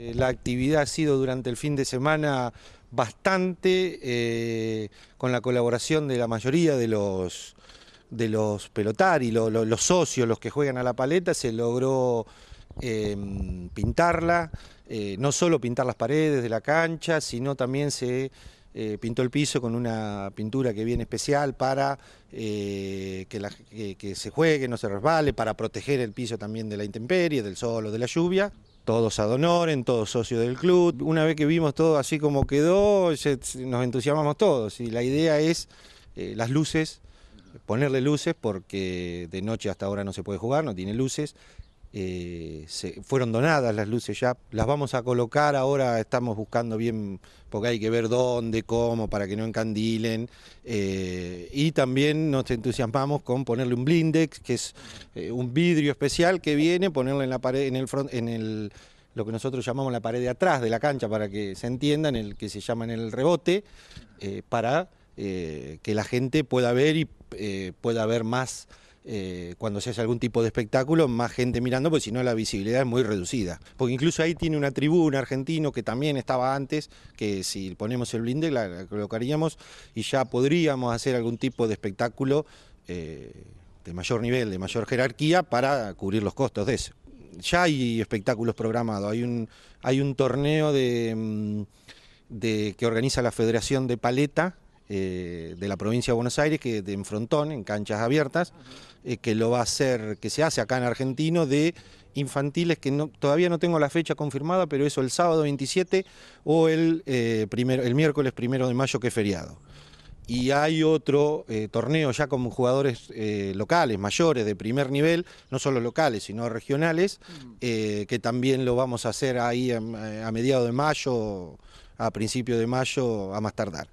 Eh, la actividad ha sido durante el fin de semana bastante, eh, con la colaboración de la mayoría de los, de los pelotari, los socios, los que juegan a la paleta, se logró em, pintarla, eh, no solo pintar las paredes de la cancha, sino también se pintó el piso con una pintura que viene especial para que, que se juegue, no se resbale, para proteger el piso también de la intemperie, del sol o de la lluvia todos Donor, en todos socios del club. Una vez que vimos todo así como quedó, nos entusiasmamos todos. Y la idea es eh, las luces, ponerle luces, porque de noche hasta ahora no se puede jugar, no tiene luces. Eh, se, fueron donadas las luces ya, las vamos a colocar ahora, estamos buscando bien, porque hay que ver dónde, cómo, para que no encandilen, eh, y también nos entusiasmamos con ponerle un blindex, que es eh, un vidrio especial que viene, ponerle en la pared, en el en lo que nosotros llamamos la pared de atrás de la cancha, para que se entiendan, en el que se llama en el rebote, para que la gente pueda ver y pueda ver más eh, cuando se hace algún tipo de espectáculo, más gente mirando, porque si no la visibilidad es muy reducida. Porque incluso ahí tiene una tribuna argentino que también estaba antes, que si ponemos el blinde la, colocaríamos y ya podríamos hacer algún tipo de espectáculo eh, de mayor nivel, de mayor jerarquía, para cubrir los costos de eso. Ya hay espectáculos programados, hay un, hay un torneo de mm, que organiza la Federación de Paleta, eh, de la provincia de Buenos Aires, que de, en frontón, en canchas abiertas, eh, que lo va a hacer, que se hace acá en Argentino de infantiles que todavía no tengo la fecha confirmada, pero eso el sábado 27 o el, eh, primero, el miércoles primero de mayo que es feriado y hay otro torneo ya con jugadores locales, mayores, de primer nivel, no solo locales, sino regionales, mm. que también lo vamos a hacer ahí a, em, a mediados de mayo, a principio de mayo, a más tardar.